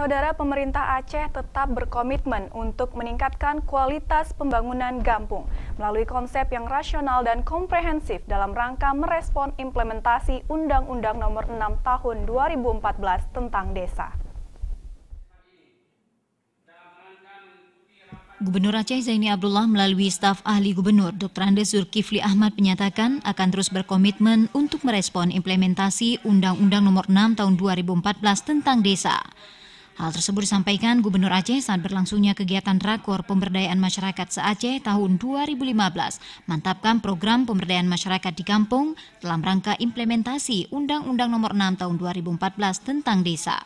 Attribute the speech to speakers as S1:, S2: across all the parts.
S1: Saudara pemerintah Aceh tetap berkomitmen untuk meningkatkan kualitas pembangunan Gampung melalui konsep yang rasional dan komprehensif dalam rangka merespon implementasi Undang-Undang Nomor 6 Tahun 2014 tentang Desa. Gubernur Aceh Zaini Abdullah melalui staf ahli gubernur Dr. Andes Zulkifli Ahmad menyatakan akan terus berkomitmen untuk merespon implementasi Undang-Undang Nomor 6 Tahun 2014 tentang Desa. Hal tersebut disampaikan Gubernur Aceh saat berlangsungnya kegiatan Rakor Pemberdayaan Masyarakat se-Aceh tahun 2015, mantapkan program pemberdayaan masyarakat di kampung dalam rangka implementasi Undang-Undang Nomor 6 Tahun 2014 tentang Desa.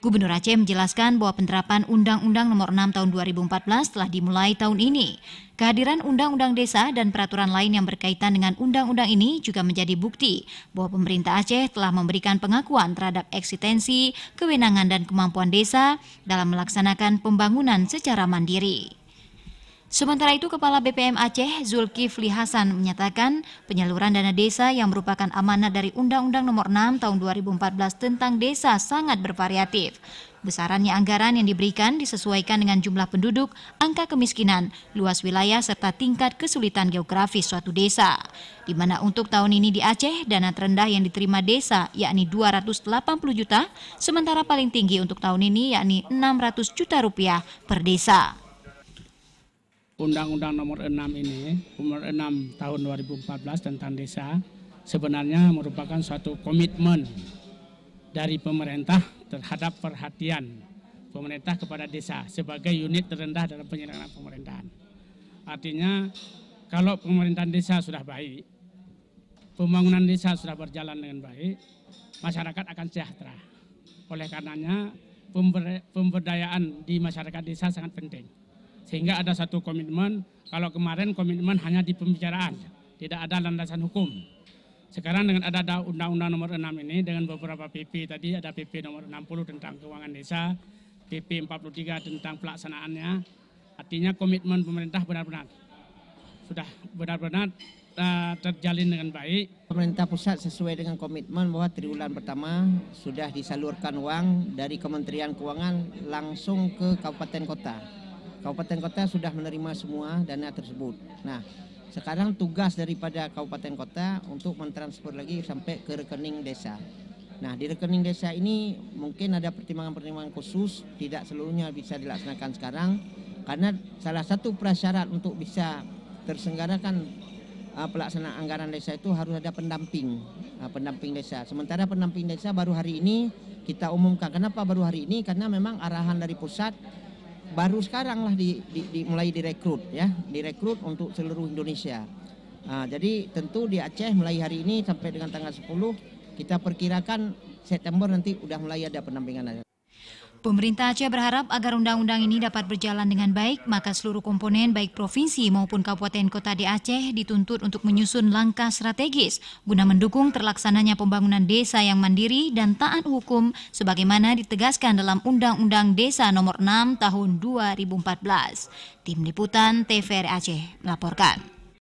S1: Gubernur Aceh menjelaskan bahwa penerapan Undang-Undang Nomor 6 Tahun 2014 telah dimulai tahun ini. Kehadiran Undang-Undang Desa dan peraturan lain yang berkaitan dengan Undang-Undang ini juga menjadi bukti bahwa pemerintah Aceh telah memberikan pengakuan terhadap eksistensi, kewenangan dan kemampuan desa dalam melaksanakan pembangunan secara mandiri. Sementara itu, Kepala BPM Aceh Zulkifli Hasan menyatakan penyaluran dana desa yang merupakan amanat dari Undang-Undang Nomor 6 Tahun 2014 tentang Desa sangat bervariatif. Besarannya anggaran yang diberikan disesuaikan dengan jumlah penduduk, angka kemiskinan, luas wilayah, serta tingkat kesulitan geografis suatu desa. Di mana untuk tahun ini di Aceh, dana terendah yang diterima desa yakni 280 juta, sementara paling tinggi untuk tahun ini yakni 600 juta rupiah per desa.
S2: Undang-Undang Nomor 6 ini, Nomor 6 Tahun 2014 tentang Desa sebenarnya merupakan suatu komitmen dari pemerintah terhadap perhatian pemerintah kepada desa sebagai unit terendah dalam penyelenggaraan pemerintahan. Artinya kalau pemerintahan desa sudah baik, pembangunan desa sudah berjalan dengan baik, masyarakat akan sejahtera. Oleh karenanya pemberdayaan di masyarakat desa sangat penting. Sehingga ada satu komitmen, kalau kemarin komitmen hanya di pembicaraan, tidak ada landasan hukum. Sekarang dengan ada undang-undang nomor 6 ini dengan beberapa PP tadi ada PP nomor 60 tentang keuangan desa, PP 43 tentang pelaksanaannya. Artinya komitmen pemerintah benar-benar sudah benar-benar eh, terjalin dengan baik.
S3: Pemerintah pusat sesuai dengan komitmen bahwa triwulan pertama sudah disalurkan uang dari Kementerian Keuangan langsung ke kabupaten kota. Kabupaten Kota sudah menerima semua dana tersebut. Nah, sekarang tugas daripada Kabupaten Kota untuk mentransfer lagi sampai ke rekening desa. Nah, di rekening desa ini mungkin ada pertimbangan-pertimbangan khusus, tidak seluruhnya bisa dilaksanakan sekarang karena salah satu prasyarat untuk bisa tersenggarakan uh, pelaksanaan anggaran desa itu harus ada pendamping, uh, pendamping desa. Sementara pendamping desa baru hari ini kita umumkan. Kenapa baru hari ini? Karena memang arahan dari pusat baru sekarang lah di, di, di, mulai direkrut ya, direkrut untuk seluruh Indonesia. Nah, jadi tentu di Aceh mulai hari ini sampai dengan tanggal 10 kita perkirakan September nanti udah mulai ada penampingan
S1: aja. Pemerintah Aceh berharap agar undang-undang ini dapat berjalan dengan baik, maka seluruh komponen baik provinsi maupun kabupaten kota di Aceh dituntut untuk menyusun langkah strategis guna mendukung terlaksananya pembangunan desa yang mandiri dan taat hukum sebagaimana ditegaskan dalam Undang-Undang Desa Nomor 6 Tahun 2014. Tim Liputan TVRI Aceh melaporkan.